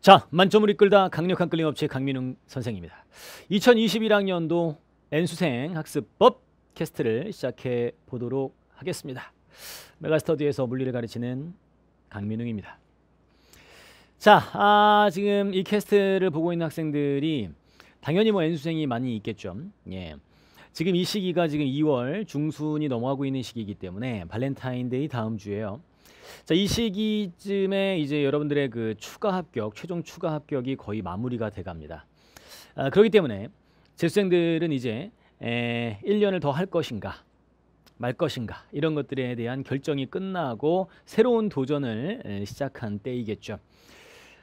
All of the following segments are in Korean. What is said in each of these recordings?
자, 만점을 이끌다 강력한 끌림업체 강민웅 선생입니다. 2021학년도 N수생 학습법 캐스트를 시작해 보도록 하겠습니다. 메가스터디에서 물리를 가르치는 강민웅입니다. 자, 아, 지금 이 캐스트를 보고 있는 학생들이 당연히 뭐 N수생이 많이 있겠죠. 예. 지금 이 시기가 지금 2월 중순이 넘어가고 있는 시기이기 때문에 발렌타인데이 다음 주에요. 자, 이 시기쯤에 이제 여러분들의 그 추가 합격, 최종 추가 합격이 거의 마무리가 돼 갑니다. 아, 그렇기 때문에 재수생들은 이제 에, 1년을 더 할 것인가 말 것인가 이런 것들에 대한 결정이 끝나고 새로운 도전을 시작한 때이겠죠.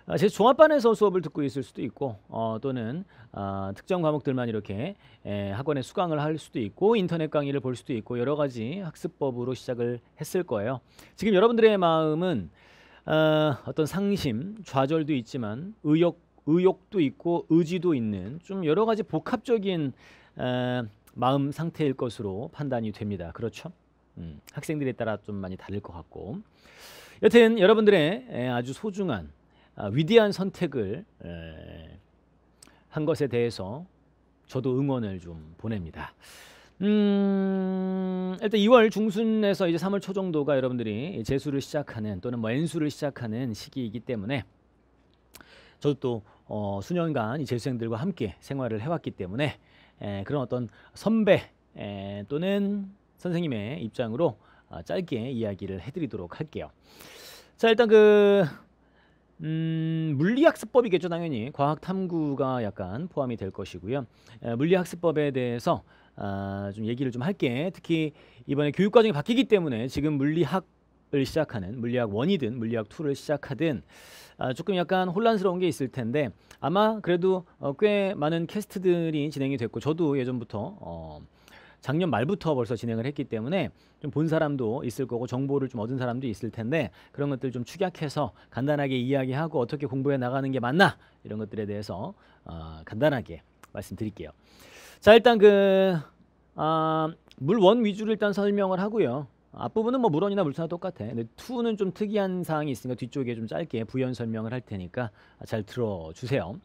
아, 제 종합반에서 수업을 듣고 있을 수도 있고 어, 또는 어, 특정 과목들만 이렇게 에, 예, 학원에 수강을 할 수도 있고 인터넷 강의를 볼 수도 있고 여러 가지 학습법으로 시작을 했을 거예요. 지금 여러분들의 마음은 어, 어떤 상심, 좌절도 있지만 의욕, 의욕도 있고 의지도 있는 좀 여러 가지 복합적인 에, 마음 상태일 것으로 판단이 됩니다. 그렇죠? 음, 학생들에 따라 좀 많이 다를 것 같고 여튼 여러분들의 예, 아주 소중한 아, 위대한 선택을 한 것에 대해서 저도 응원을 좀 보냅니다. 음, 일단 2월 중순에서 이제 3월 초 정도가 여러분들이 재수를 시작하는 또는 뭐 N수를 시작하는 시기이기 때문에 저도 또 어, 수년간 이 재수생들과 함께 생활을 해왔기 때문에 에, 그런 어떤 선배 에, 또는 선생님의 입장으로 어, 짧게 이야기를 해드리도록 할게요. 자 일단 그 음, 물리학습법이겠죠, 당연히. 과학탐구가 약간 포함이 될 것이고요. 에, 물리학습법에 대해서 아, 좀 얘기를 좀 할게. 특히 이번에 교육과정이 바뀌기 때문에 지금 물리학 을 시작하는 물리학 원이든 물리학 투를 시작하든 아, 조금 약간 혼란스러운 게 있을 텐데 아마 그래도 어, 꽤 많은 캐스트들이 진행이 됐고 저도 예전부터 어, 작년 말부터 벌써 진행을 했기 때문에 좀 본 사람도 있을 거고 정보를 좀 얻은 사람도 있을 텐데 그런 것들 좀 축약해서 간단하게 이야기하고 어떻게 공부해 나가는 게 맞나 이런 것들에 대해서 어, 간단하게 말씀드릴게요. 자 일단 그 아, 물 원 위주로 일단 설명을 하고요. 앞부분은 뭐 물원이나 물사나 똑같아. 근데 투는 좀 특이한 사항이 있으니까 뒤쪽에 좀 짧게 부연 설명을 할 테니까 잘 들어주세요.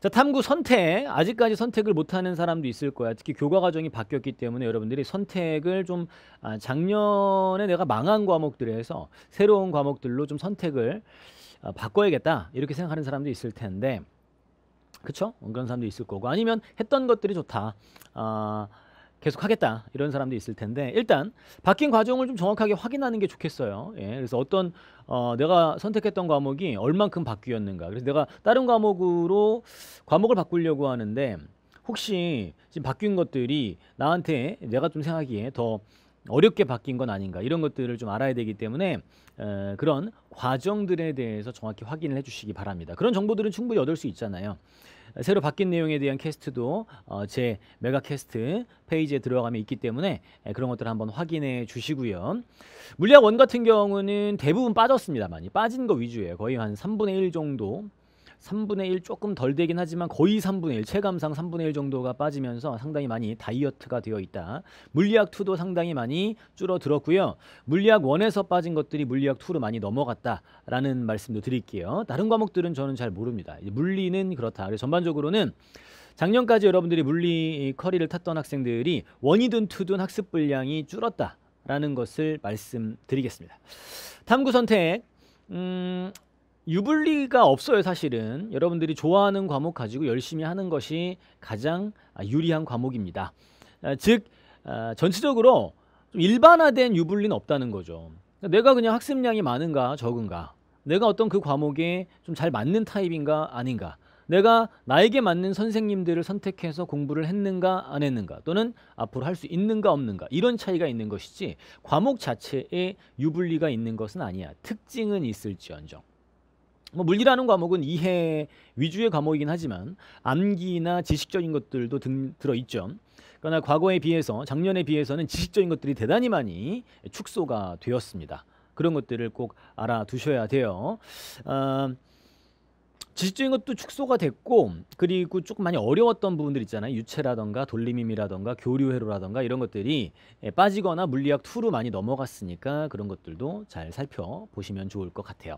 자, 탐구 선택. 아직까지 선택을 못하는 사람도 있을 거야. 특히 교과 과정이 바뀌었기 때문에 여러분들이 선택을 좀 아, 작년에 내가 망한 과목들에서 새로운 과목들로 좀 선택을 아, 바꿔야겠다. 이렇게 생각하는 사람도 있을 텐데. 그쵸? 그런 사람도 있을 거고. 아니면 했던 것들이 좋다. 아, 계속 하겠다 이런 사람도 있을 텐데 일단 바뀐 과정을 좀 정확하게 확인하는 게 좋겠어요. 예, 그래서 어떤 어, 내가 선택했던 과목이 얼만큼 바뀌었는가. 그래서 내가 다른 과목으로 과목을 바꾸려고 하는데 혹시 지금 바뀐 것들이 나한테 내가 좀 생각하기에 더 어렵게 바뀐 건 아닌가 이런 것들을 좀 알아야 되기 때문에 에, 그런 과정들에 대해서 정확히 확인을 해주시기 바랍니다. 그런 정보들은 충분히 얻을 수 있잖아요. 새로 바뀐 내용에 대한 캐스트도 어, 제 메가캐스트 페이지에 들어가면 있기 때문에 예, 그런 것들 을 한번 확인해 주시고요. 물리원 같은 경우는 대부분 빠졌습니다. 많이 빠진 거 위주예요. 거의 한 3분의 1 정도 3분의 1 조금 덜 되긴 하지만 거의 3분의 1 체감상 3분의 1 정도가 빠지면서 상당히 많이 다이어트가 되어 있다. 물리학 2도 상당히 많이 줄어들었고요. 물리학 1에서 빠진 것들이 물리학 2로 많이 넘어갔다라는 말씀도 드릴게요. 다른 과목들은 저는 잘 모릅니다. 물리는 그렇다. 그래서 전반적으로는 작년까지 여러분들이 물리 커리를 탔던 학생들이 원이든 투든 학습 분량이 줄었다라는 것을 말씀드리겠습니다. 탐구 선택 음, 유불리가 없어요, 사실은. 여러분들이 좋아하는 과목 가지고 열심히 하는 것이 가장 아, 유리한 과목입니다. 아, 즉, 아, 전체적으로 일반화된 유불리는 없다는 거죠. 그러니까 내가 그냥 학습량이 많은가 적은가, 내가 어떤 그 과목에 좀 잘 맞는 타입인가 아닌가, 내가 나에게 맞는 선생님들을 선택해서 공부를 했는가 안 했는가, 또는 앞으로 할 수 있는가 없는가 이런 차이가 있는 것이지 과목 자체에 유불리가 있는 것은 아니야. 특징은 있을지언정. 뭐 물리라는 과목은 이해 위주의 과목이긴 하지만 암기나 지식적인 것들도 등, 들어있죠. 그러나 과거에 비해서 작년에 비해서는 지식적인 것들이 대단히 많이 축소가 되었습니다. 그런 것들을 꼭 알아두셔야 돼요. 어, 지지적인 것도 축소가 됐고 그리고 조금 많이 어려웠던 부분들 있잖아요 유체라던가 돌림임이라던가 교류회로라던가 이런 것들이 예, 빠지거나 물리학 2로 많이 넘어갔으니까 그런 것들도 잘 살펴보시면 좋을 것 같아요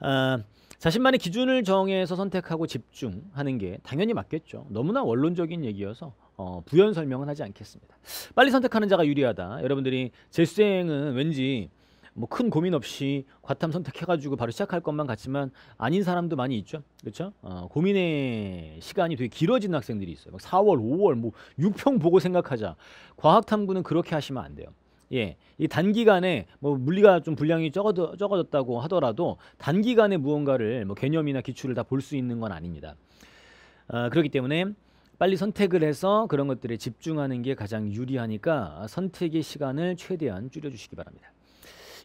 아, 자신만의 기준을 정해서 선택하고 집중하는 게 당연히 맞겠죠 너무나 원론적인 얘기여서 어, 부연 설명은 하지 않겠습니다 빨리 선택하는 자가 유리하다 여러분들이 재수생은 왠지 뭐큰 고민 없이 과탐 선택해가지고 바로 시작할 것만 같지만 아닌 사람도 많이 있죠. 그렇죠? 어, 고민의 시간이 되게 길어진 학생들이 있어요. 막 4월, 5월, 뭐 6평 보고 생각하자. 과학 탐구는 그렇게 하시면 안 돼요. 예, 이 단기간에 뭐 물리가 좀 분량이 적어도, 적어졌다고 하더라도 단기간에 무언가를 뭐 개념이나 기출을 다 볼 수 있는 건 아닙니다. 어, 그렇기 때문에 빨리 선택을 해서 그런 것들에 집중하는 게 가장 유리하니까 선택의 시간을 최대한 줄여주시기 바랍니다.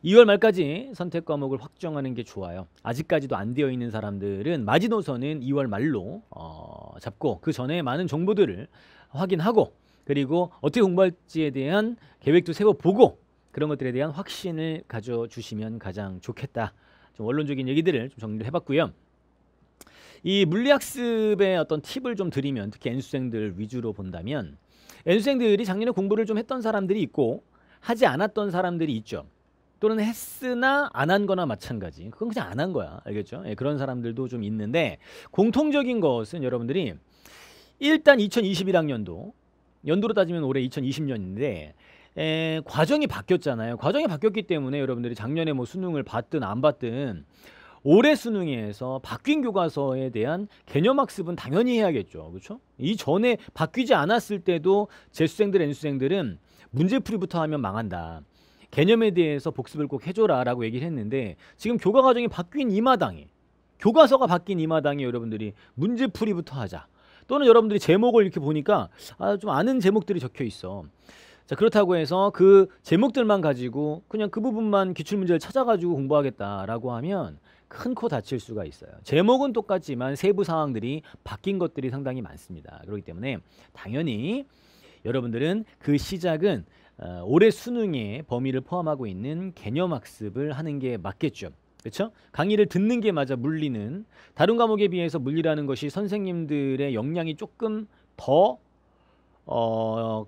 2월 말까지 선택 과목을 확정하는 게 좋아요. 아직까지도 안 되어 있는 사람들은 마지노선은 2월 말로 어, 잡고 그 전에 많은 정보들을 확인하고 그리고 어떻게 공부할지에 대한 계획도 세워보고 그런 것들에 대한 확신을 가져주시면 가장 좋겠다. 좀 원론적인 얘기들을 좀 정리를 해봤고요. 이 물리학습의 어떤 팁을 좀 드리면 특히 N수생들 위주로 본다면 N수생들이 작년에 공부를 좀 했던 사람들이 있고 하지 않았던 사람들이 있죠. 또는 했으나 안 한 거나 마찬가지. 그건 그냥 안 한 거야. 알겠죠? 예, 그런 사람들도 좀 있는데 공통적인 것은 여러분들이 일단 2021학년도 연도로 따지면 올해 2020년인데 에, 과정이 바뀌었잖아요. 과정이 바뀌었기 때문에 여러분들이 작년에 뭐 수능을 봤든 안 봤든 올해 수능에서 바뀐 교과서에 대한 개념 학습은 당연히 해야겠죠. 그렇죠? 이전에 바뀌지 않았을 때도 재수생들, N수생들은 문제풀이부터 하면 망한다. 개념에 대해서 복습을 꼭 해줘라라고 얘기를 했는데 지금 교과 과정이 바뀐 이 마당에 교과서가 바뀐 이 마당에 여러분들이 문제풀이부터 하자. 또는 여러분들이 제목을 이렇게 보니까 아, 좀 아는 제목들이 적혀 있어. 자, 그렇다고 해서 그 제목들만 가지고 그냥 그 부분만 기출문제를 찾아가지고 공부하겠다라고 하면 큰 코 다칠 수가 있어요. 제목은 똑같지만 세부 사항들이 바뀐 것들이 상당히 많습니다. 그렇기 때문에 당연히 여러분들은 그 시작은 어, 올해 수능의 범위를 포함하고 있는 개념 학습을 하는 게 맞겠죠. 그렇죠? 강의를 듣는 게 맞아 물리는 다른 과목에 비해서 물리라는 것이 선생님들의 역량이 조금 더큰 어,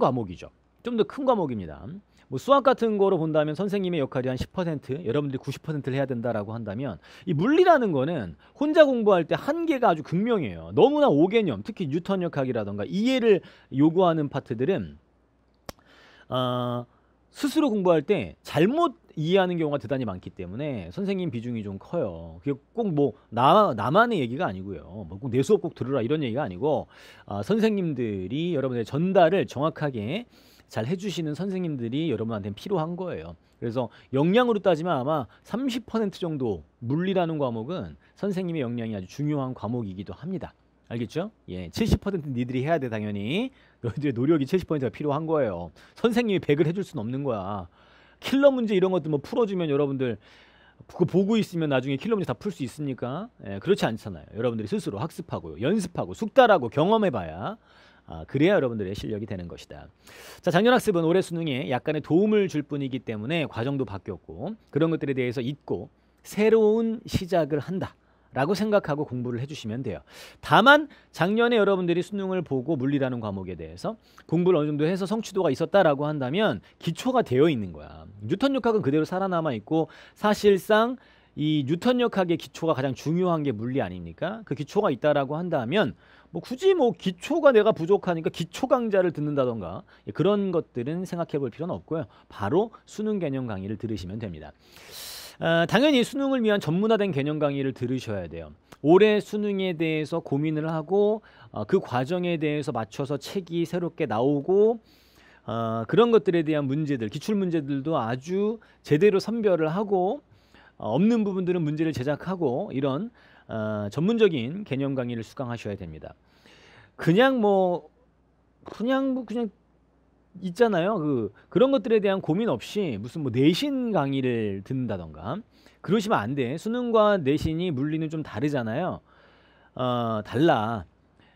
과목이죠. 좀 더 큰 과목입니다. 뭐 수학 같은 거로 본다면 선생님의 역할이 한 10%, 여러분들이 90%를 해야 된다라고 한다면 이 물리라는 거는 혼자 공부할 때 한계가 아주 극명해요. 너무나 오개념, 특히 뉴턴 역학이라던가 이해를 요구하는 파트들은 어, 스스로 공부할 때 잘못 이해하는 경우가 대단히 많기 때문에 선생님 비중이 좀 커요. 그게 꼭뭐 나 나만의 얘기가 아니고요. 뭐꼭내 수업 꼭 들으라 이런 얘기가 아니고 아, 선생님들이 여러분의 전달을 정확하게 잘 해주시는 선생님들이 여러분한테는 필요한 거예요. 그래서 역량으로 따지면 아마 30% 정도 물리라는 과목은 선생님의 역량이 아주 중요한 과목이기도 합니다. 알겠죠? 예, 70% 니들이 해야 돼 당연히. 너희들의 노력이 70%가 필요한 거예요. 선생님이 100을 해줄 수는 없는 거야. 킬러 문제 이런 것도 뭐 풀어주면 여러분들 그거 보고 있으면 나중에 킬러 문제 다 풀 수 있습니까? 예, 그렇지 않잖아요. 여러분들이 스스로 학습하고 연습하고 숙달하고 경험해봐야 아, 그래야 여러분들의 실력이 되는 것이다. 자, 작년 학습은 올해 수능에 약간의 도움을 줄 뿐이기 때문에 과정도 바뀌었고 그런 것들에 대해서 잊고 새로운 시작을 한다. 라고 생각하고 공부를 해주시면 돼요. 다만 작년에 여러분들이 수능을 보고 물리라는 과목에 대해서 공부를 어느 정도 해서 성취도가 있었다라고 한다면 기초가 되어 있는 거야. 뉴턴 역학은 그대로 살아남아 있고 사실상 이 뉴턴 역학의 기초가 가장 중요한 게 물리 아닙니까? 그 기초가 있다라고 한다면 뭐 굳이 뭐 기초가 내가 부족하니까 기초 강좌를 듣는다던가 그런 것들은 생각해 볼 필요는 없고요. 바로 수능 개념 강의를 들으시면 됩니다. 어, 당연히 수능을 위한 전문화된 개념 강의를 들으셔야 돼요. 올해 수능에 대해서 고민을 하고 어, 그 과정에 대해서 맞춰서 책이 새롭게 나오고 어, 그런 것들에 대한 문제들, 기출 문제들도 아주 제대로 선별을 하고 어, 없는 부분들은 문제를 제작하고 이런 어, 전문적인 개념 강의를 수강하셔야 됩니다. 그냥 뭐 그냥 뭐 그냥 있잖아요. 그 그런 것들에 대한 고민 없이 무슨 뭐 내신 강의를 듣는다던가 그러시면 안 돼. 수능과 내신이 물리는 좀 다르잖아요. 어, 달라.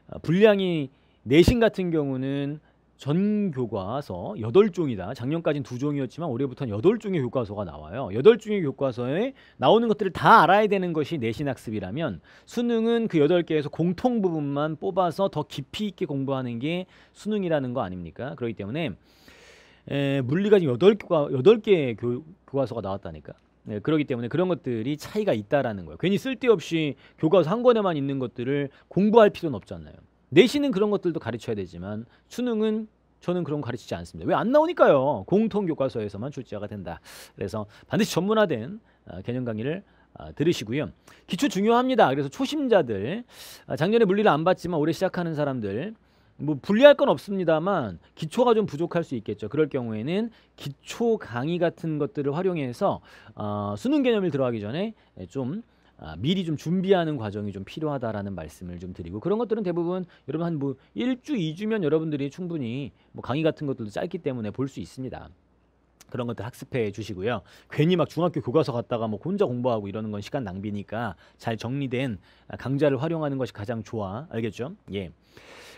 어, 분량이 내신 같은 경우는 전 교과서 여덟 종이다 작년까지는 2종이었지만 올해부터는 여덟 종의 교과서가 나와요. 여덟 종의 교과서에 나오는 것들을 다 알아야 되는 것이 내신 학습이라면 수능은 그 여덟 개에서 공통 부분만 뽑아서 더 깊이 있게 공부하는 게 수능이라는 거 아닙니까? 그렇기 때문에 에, 물리가 지금 여덟 교과 여덟 개 교, 과서가 나왔다니까. 네, 그렇기 때문에 그런 것들이 차이가 있다라는 거예요. 괜히 쓸데없이 교과서 한 권에만 있는 것들을 공부할 필요는 없잖아요. 내신은 그런 것들도 가르쳐야 되지만 수능은 저는 그런 거 가르치지 않습니다. 왜 안 나오니까요. 공통 교과서에서만 출제가 된다. 그래서 반드시 전문화된 어, 개념 강의를 어, 들으시고요. 기초 중요합니다. 그래서 초심자들, 어, 작년에 물리를 안 봤지만 올해 시작하는 사람들, 뭐 불리할 건 없습니다만 기초가 좀 부족할 수 있겠죠. 그럴 경우에는 기초 강의 같은 것들을 활용해서 어, 수능 개념을 들어가기 전에 좀 아, 미리 좀 준비하는 과정이 좀 필요하다라는 말씀을 좀 드리고 그런 것들은 대부분 여러분 한뭐 일주 이주면 여러분들이 충분히 뭐 강의 같은 것들도 짧기 때문에 볼 수 있습니다. 그런 것들 학습해 주시고요. 괜히 막 중학교 교과서 갔다가 뭐 혼자 공부하고 이러는 건 시간 낭비니까 잘 정리된 강좌를 활용하는 것이 가장 좋아. 알겠죠? 예.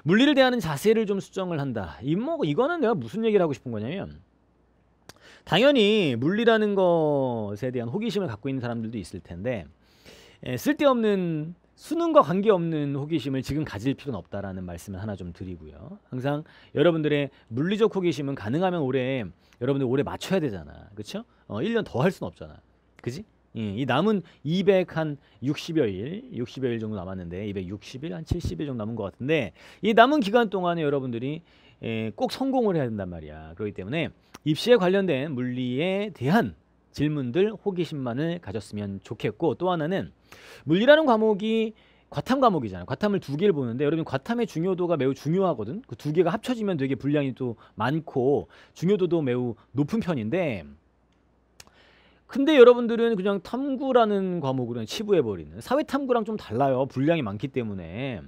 물리를 대하는 자세를 좀 수정을 한다. 이뭐 이거는 내가 무슨 얘기를 하고 싶은 거냐면 당연히 물리라는 것에 대한 호기심을 갖고 있는 사람들도 있을 텐데 예, 쓸데없는 수능과 관계없는 호기심을 지금 가질 필요는 없다라는 말씀을 하나 좀 드리고요. 항상 여러분들의 물리적 호기심은 가능하면 올해 여러분들 올해 맞춰야 되잖아. 그렇죠? 어, 1년 더 할 수는 없잖아. 그지? 예, 이 남은 200 한 60여 일, 60여 일 정도 남았는데 260일 한 70일 정도 남은 것 같은데 이 남은 기간 동안에 여러분들이 에, 예, 꼭 성공을 해야 된단 말이야. 그렇기 때문에 입시에 관련된 물리에 대한 질문들, 호기심만을 가졌으면 좋겠고 또 하나는 물리라는 과목이 과탐 과목이잖아요. 과탐을 두 개를 보는데 여러분 과탐의 중요도가 매우 중요하거든. 그 두 개가 합쳐지면 되게 분량이 또 많고 중요도도 매우 높은 편인데 근데 여러분들은 그냥 탐구라는 과목으로 치부해 버리는 사회 탐구랑 좀 달라요. 분량이 많기 때문에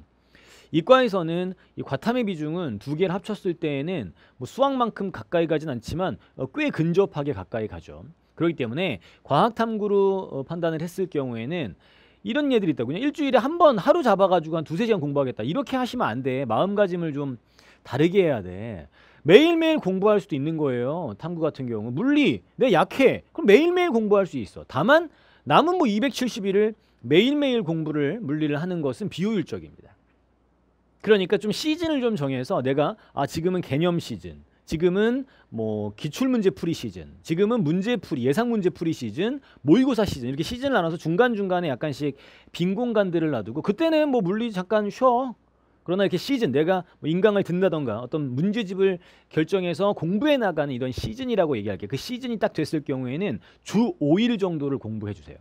이과에서는 이 과탐의 비중은 두 개를 합쳤을 때에는 뭐 수학만큼 가까이 가진 않지만 어, 꽤 근접하게 가까이 가죠. 그렇기 때문에 과학 탐구로 어, 판단을 했을 경우에는 이런 예들이 있다. 그냥 일주일에 한 번 하루 잡아가지고 한 두세 시간 공부하겠다. 이렇게 하시면 안 돼. 마음가짐을 좀 다르게 해야 돼. 매일매일 공부할 수도 있는 거예요. 탐구 같은 경우. 물리, 내 네, 약해. 그럼 매일매일 공부할 수 있어. 다만 남은 뭐2 7 1일을 매일매일 공부를 물리를 하는 것은 비효율적입니다. 그러니까 좀 시즌을 좀 정해서 내가 아 지금은 개념 시즌 지금은 뭐 기출 문제 풀이 시즌, 지금은 문제 풀이 예상 문제 풀이 시즌, 모의고사 시즌 이렇게 시즌을 나눠서 중간 중간에 약간씩 빈 공간들을 놔두고 그때는 뭐 물리 잠깐 쉬어. 그러나 이렇게 시즌 내가 뭐 인강을 듣는다던가 어떤 문제집을 결정해서 공부해 나가는 이런 시즌이라고 얘기할게. 요그 시즌이 딱 됐을 경우에는 주 5일 정도를 공부해 주세요.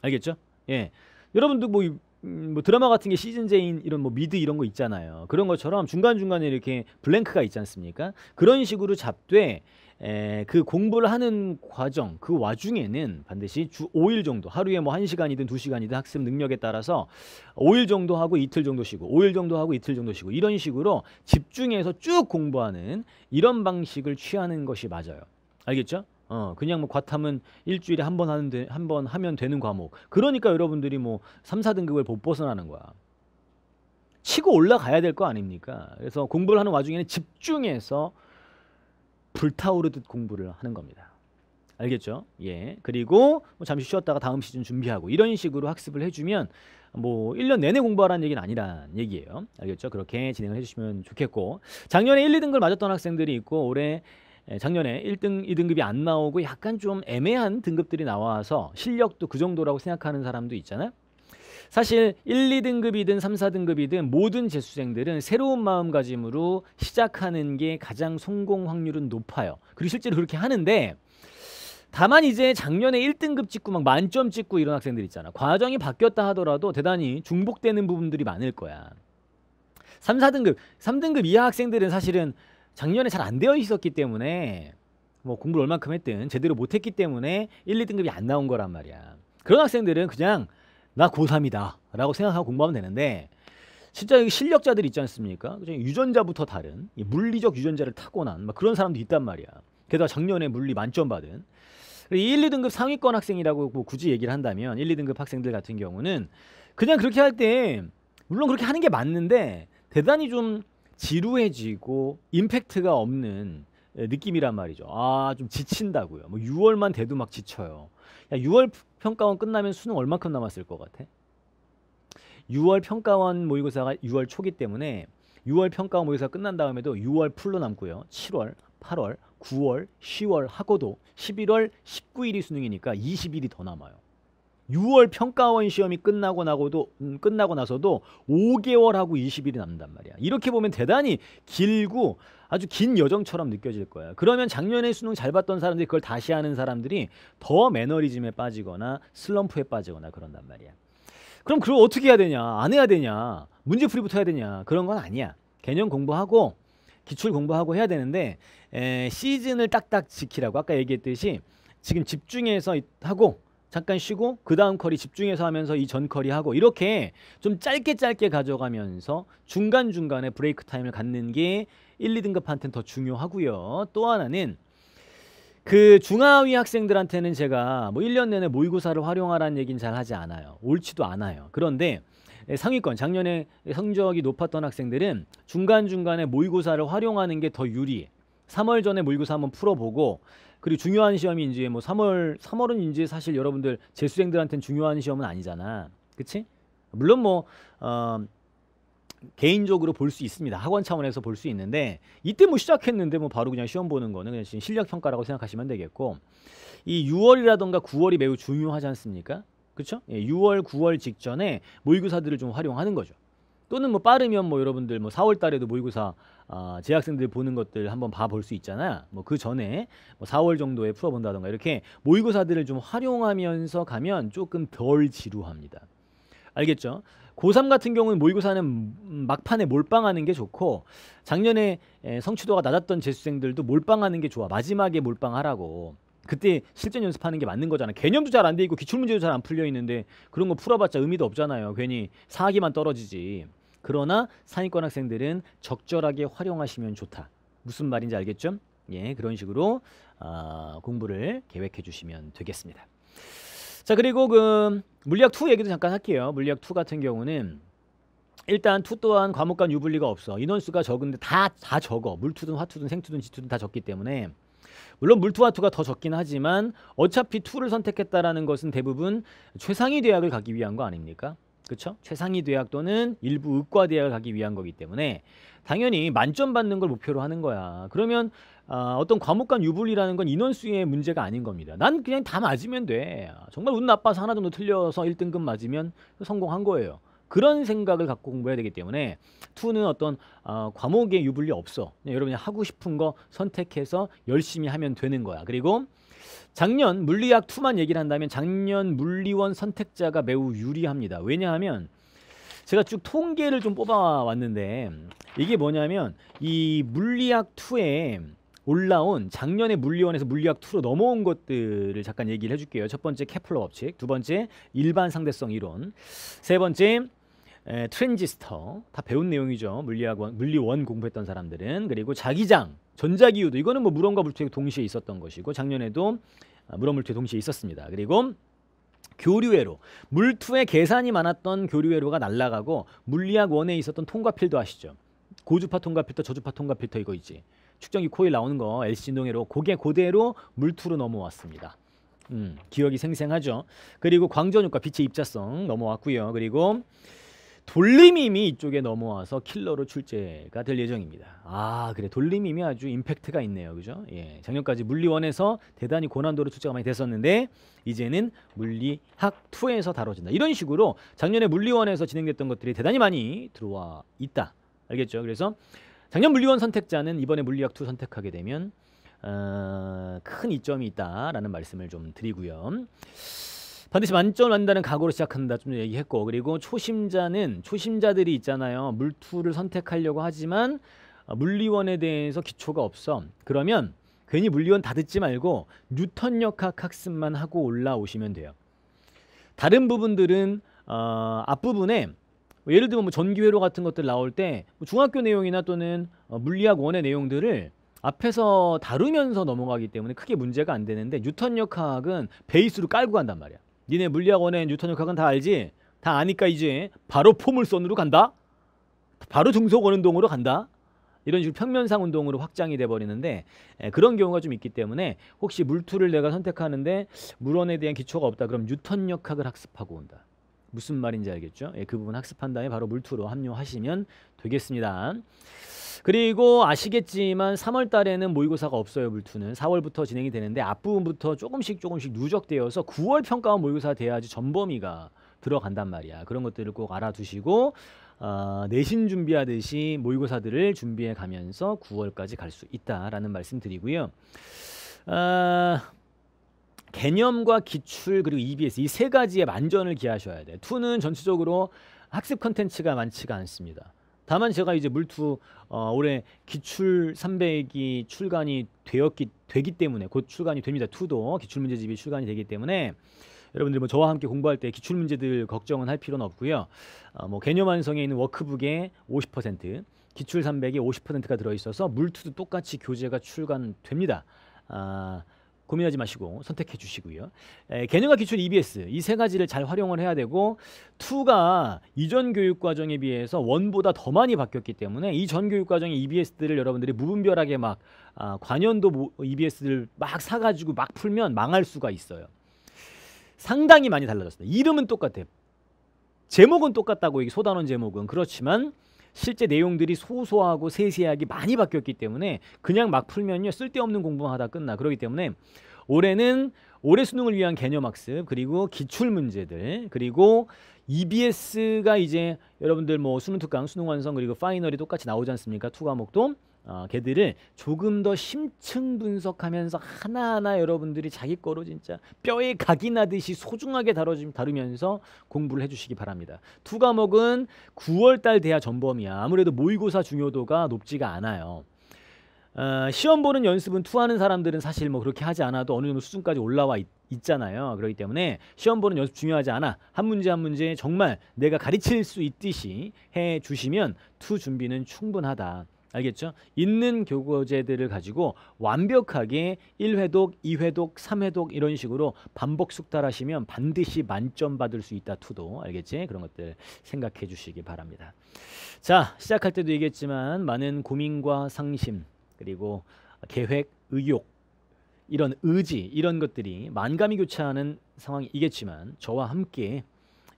알겠죠? 예. 여러분도 뭐 음, 뭐 드라마 같은 게 시즌제인 이런 뭐 미드 이런 거 있잖아요. 그런 것처럼 중간중간에 이렇게 블랭크가 있지 않습니까? 그런 식으로 잡되 에, 그 공부를 하는 과정, 그 와중에는 반드시 주 5일 정도, 하루에 뭐 1시간이든 2시간이든 학습 능력에 따라서 5일 정도 하고 이틀 정도 쉬고, 5일 정도 하고 이틀 정도 쉬고, 이런 식으로 집중해서 쭉 공부하는 이런 방식을 취하는 것이 맞아요. 알겠죠? 어, 그냥 뭐 과탐은 일주일에 한 번하는한번 하면 되는 과목. 그러니까 여러분들이 뭐 3, 4등급을 못 벗어나는 거야. 치고 올라가야 될 거 아닙니까? 그래서 공부를 하는 와중에는 집중해서 불타오르듯 공부를 하는 겁니다. 알겠죠? 예. 그리고 뭐 잠시 쉬었다가 다음 시즌 준비하고 이런 식으로 학습을 해주면 뭐 1년 내내 공부하라는 얘기는 아니란 얘기예요. 알겠죠? 그렇게 진행을 해주시면 좋겠고 작년에 1, 2등급을 맞았던 학생들이 있고 올해 예, 작년에 1등, 2등급이 안 나오고 약간 좀 애매한 등급들이 나와서 실력도 그 정도라고 생각하는 사람도 있잖아요. 사실 1, 2등급이든 3, 4등급이든 모든 재수생들은 새로운 마음가짐으로 시작하는 게 가장 성공 확률은 높아요. 그리고 실제로 그렇게 하는데 다만 이제 작년에 1등급 찍고 막 만점 찍고 이런 학생들 있잖아. 과정이 바뀌었다 하더라도 대단히 중복되는 부분들이 많을 거야. 3, 4등급, 3등급 이하 학생들은 사실은 작년에 잘 안 되어 있었기 때문에 뭐 공부를 얼만큼 했든 제대로 못 했기 때문에 1, 2등급이 안 나온 거란 말이야. 그런 학생들은 그냥 나 고3이다 라고 생각하고 공부하면 되는데 진짜 여기 실력자들 있지 않습니까? 유전자부터 다른 물리적 유전자를 타고난 그런 사람도 있단 말이야. 게다가 작년에 물리 만점 받은 1, 2등급 상위권 학생이라고 뭐 굳이 얘기를 한다면 1, 2등급 학생들 같은 경우는 그냥 그렇게 할 때 물론 그렇게 하는 게 맞는데 대단히 좀 지루해지고 임팩트가 없는 예, 느낌이란 말이죠. 아, 좀 지친다고요. 뭐 6월만 돼도 막 지쳐요. 야, 6월 평가원 끝나면 수능 얼마큼 남았을 것 같아? 6월 평가원 모의고사가 6월 초기 때문에 6월 평가원 모의고사 끝난 다음에도 6월 풀로 남고요. 7월, 8월, 9월, 10월 하고도 11월 19일이 수능이니까 20일이 더 남아요. 6월 평가원 시험이 끝나고 나고도 음, 끝나고 나서도 5개월하고 20일이 남단 말이야. 이렇게 보면 대단히 길고 아주 긴 여정처럼 느껴질 거야. 그러면 작년에 수능 잘 봤던 사람들이 그걸 다시 하는 사람들이 더 매너리즘에 빠지거나 슬럼프에 빠지거나 그런단 말이야. 그럼 그걸 어떻게 해야 되냐? 안 해야 되냐? 문제풀이부터 해야 되냐? 그런 건 아니야. 개념 공부하고 기출 공부하고 해야 되는데 에, 시즌을 딱딱 지키라고 아까 얘기했듯이 지금 집중해서 하고 잠깐 쉬고 그 다음 커리 집중해서 하면서 이 전 커리 하고 이렇게 좀 짧게 짧게 가져가면서 중간중간에 브레이크 타임을 갖는 게 1, 2등급한테는 더 중요하고요. 또 하나는 그 중하위 학생들한테는 제가 뭐 1년 내내 모의고사를 활용하라는 얘기는 잘 하지 않아요. 옳지도 않아요. 그런데 예, 상위권 작년에 성적이 높았던 학생들은 중간중간에 모의고사를 활용하는 게 더 유리해. 3월 전에 모의고사 한번 풀어보고 그리고 중요한 시험이 이제 뭐 3월 3월은 이제 사실 여러분들 재수생들한테는 중요한 시험은 아니잖아. 그치 물론 뭐 어, 개인적으로 볼 수 있습니다. 학원 차원에서 볼 수 있는데 이때 뭐 시작했는데 뭐 바로 그냥 시험 보는 거는 그냥 실력 평가라고 생각하시면 되겠고 이 6월이라던가 9월이 매우 중요하지 않습니까? 그렇죠? 예, 6월, 9월 직전에 모의고사들을 좀 활용하는 거죠. 또는 뭐 빠르면 뭐 여러분들 뭐 4월 달에도 모의고사 아, 재학생들 보는 것들 한번 봐 볼 수 있잖아. 뭐 그 전에 뭐 4월 정도에 풀어본다던가 이렇게 모의고사들을 좀 활용하면서 가면 조금 덜 지루합니다. 알겠죠? 고3 같은 경우는 모의고사는 음, 막판에 몰빵하는 게 좋고 작년에 성취도가 낮았던 재수생들도 몰빵하는 게 좋아. 마지막에 몰빵하라고. 그때 실전 연습하는 게 맞는 거잖아. 개념도 잘 안 돼 있고 기출 문제도 잘 안 풀려 있는데 그런 거 풀어봤자 의미도 없잖아요. 괜히 사학기만 떨어지지. 그러나 상위권 학생들은 적절하게 활용하시면 좋다. 무슨 말인지 알겠죠? 예, 그런 식으로 어, 공부를 계획해 주시면 되겠습니다. 자, 그리고 그 물리학 2 얘기도 잠깐 할게요. 물리학 2 같은 경우는 일단 2 또한 과목 간 유불리가 없어. 인원수가 적은데 다 다 적어. 물투든 화투든 생투든 지투든 다 적기 때문에 물론 물투와 투가 더 적긴 하지만 어차피 투를 선택했다라는 것은 대부분 최상위 대학을 가기 위한 거 아닙니까? 그렇죠? 최상위 대학 또는 일부 의과 대학을 가기 위한 거기 때문에 당연히 만점 받는 걸 목표로 하는 거야. 그러면 아, 어떤 과목 간 유불리라는 건 인원수의 문제가 아닌 겁니다. 난 그냥 다 맞으면 돼. 정말 운 나빠서 하나 정도 틀려서 1등급 맞으면 성공한 거예요. 그런 생각을 갖고 공부해야 되기 때문에 투는 어떤 어, 과목의 유불리 없어. 여러분이 하고 싶은 거 선택해서 열심히 하면 되는 거야. 그리고 작년 물리학 투만 얘기를 한다면 작년 물리원 선택자가 매우 유리합니다. 왜냐하면 제가 쭉 통계를 좀 뽑아왔는데 이게 뭐냐면 이 물리학 2에 올라온 작년에 물리원에서 물리학 2로 넘어온 것들을 잠깐 얘기를 해줄게요. 첫 번째 케플러 법칙, 두 번째 일반 상대성 이론, 세 번째 에, 트랜지스터 다 배운 내용이죠. 물리학원 물리원 공부했던 사람들은 그리고 자기장 전자기후도 이거는 뭐 물원과 물투에 동시에 있었던 것이고 작년에도 아, 물원 물투에 동시에 있었습니다. 그리고 교류회로 물투에 계산이 많았던 교류회로가 날아가고 물리학 원에 있었던 통과 필도 아시죠? 고주파 통과 필터, 저주파 통과 필터 이거 있지. 축전기 코일 나오는 거 LC 진동회로 고게 고대로 물투로 넘어왔습니다. 음, 기억이 생생하죠. 그리고 광전효과 빛의 입자성 넘어왔고요. 그리고 돌림임이 이쪽에 넘어와서 킬러로 출제가 될 예정입니다. 아 그래 돌림임이 아주 임팩트가 있네요, 그죠? 예, 작년까지 물리원에서 대단히 고난도로 출제가 많이 됐었는데 이제는 물리학 2에서 다뤄진다. 이런 식으로 작년에 물리원에서 진행됐던 것들이 대단히 많이 들어와 있다. 알겠죠? 그래서 작년 물리원 선택자는 이번에 물리학 2 선택하게 되면 어, 큰 이점이 있다라는 말씀을 좀 드리고요. 반드시 만점을 한다는 각오로 시작한다 좀 얘기했고 그리고 초심자는 초심자들이 있잖아요 물투를 선택하려고 하지만 어, 물리원에 대해서 기초가 없어 그러면 괜히 물리원 다 듣지 말고 뉴턴 역학 학습만 하고 올라오시면 돼요 다른 부분들은 어, 앞부분에 뭐 예를 들면 뭐 전기회로 같은 것들 나올 때 뭐 중학교 내용이나 또는 어, 물리학 원의 내용들을 앞에서 다루면서 넘어가기 때문에 크게 문제가 안 되는데 뉴턴 역학은 베이스로 깔고 간단 말이야. 니네 물리학원의 뉴턴 역학은 다 알지? 다 아니까 이제 바로 포물선으로 간다. 바로 중속 원운동으로 간다. 이런 식으로 평면상 운동으로 확장이 돼 버리는데 에, 예, 그런 경우가 좀 있기 때문에 혹시 물투를 내가 선택하는데 물원에 대한 기초가 없다. 그럼 뉴턴 역학을 학습하고 온다. 무슨 말인지 알겠죠? 예, 그 부분 학습한 다음에 바로 물투로 합류하시면 되겠습니다. 그리고 아시겠지만 3월 달에는 모의고사가 없어요. 물투는 4월부터 진행이 되는데 앞부분부터 조금씩 조금씩 누적되어서 9월 평가원 모의고사 돼야지 전범위가 들어간단 말이야. 그런 것들을 꼭 알아두시고 어, 내신 준비하듯이 모의고사들을 준비해 가면서 9월까지 갈 수 있다라는 말씀 드리고요. 어, 개념과 기출 그리고 EBS 이 세 가지의 만전을 기하셔야 돼. 투는 전체적으로 학습 컨텐츠가 많지가 않습니다. 다만 제가 이제 물투 어, 올해 기출 300이 출간이 되었기 되기 때문에 곧 출간이 됩니다. 투도 기출 문제집이 출간이 되기 때문에 여러분들 뭐 저와 함께 공부할 때 기출 문제들 걱정은 할 필요는 없고요. 어, 뭐 개념 완성에 있는 워크북의 50% 기출 300이 50%가 들어 있어서 물투도 똑같이 교재가 출간됩니다. 아, 고민하지 마시고 선택해 주시고요. 에, 개념과 기출 EBS 이 세 가지를 잘 활용을 해야 되고 2가 이전 교육 과정에 비해서 원보다 더 많이 바뀌었기 때문에 이 전 교육 과정의 EBS들을 여러분들이 무분별하게 막 아, 관연도 모, EBS들 막 사가지고 막 풀면 망할 수가 있어요. 상당히 많이 달라졌습니다. 이름은 똑같아요. 제목은 똑같다고 이게 소단원 제목은 그렇지만 실제 내용들이 소소하고 세세하게 많이 바뀌었기 때문에 그냥 막 풀면요 쓸데없는 공부만 하다 끝나 그러기 때문에 올해는 올해 수능을 위한 개념 학습 그리고 기출 문제들 그리고 EBS가 이제 여러분들 뭐 수능 특강 수능 완성 그리고 파이널이 똑같이 나오지 않습니까 투 과목도 어, 걔들을 조금 더 심층 분석하면서 하나하나 여러분들이 자기 거로 진짜 뼈에 각이 나듯이 소중하게 다뤄주, 다루면서 공부를 해주시기 바랍니다. 두 과목은 9월달 돼야 전범이야. 아무래도 모의고사 중요도가 높지가 않아요. 어, 시험 보는 연습은 투하는 사람들은 사실 뭐 그렇게 하지 않아도 어느 정도 수준까지 올라와 있, 잖아요 그렇기 때문에 시험 보는 연습 중요하지 않아. 한 문제 한 문제 정말 내가 가르칠 수 있듯이 해 주시면 투 준비는 충분하다. 알겠죠? 있는 교과제들을 가지고 완벽하게 1회독, 2회독, 3회독 이런 식으로 반복 숙달하시면 반드시 만점 받을 수 있다 투도 알겠지? 그런 것들 생각해 주시기 바랍니다. 자 시작할 때도 얘기했지만 많은 고민과 상심 그리고 계획, 의욕 이런 의지 이런 것들이 만감이 교차하는 상황이겠지만 저와 함께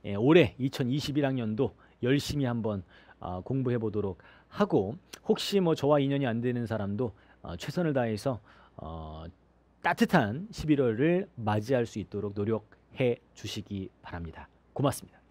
예, 올해 2021학년도 열심히 한번 아, 공부해 보도록 하고 혹시 뭐 저와 인연이 안 되는 사람도 어, 최선을 다해서 어, 따뜻한 11월을 맞이할 수 있도록 노력해 주시기 바랍니다. 고맙습니다.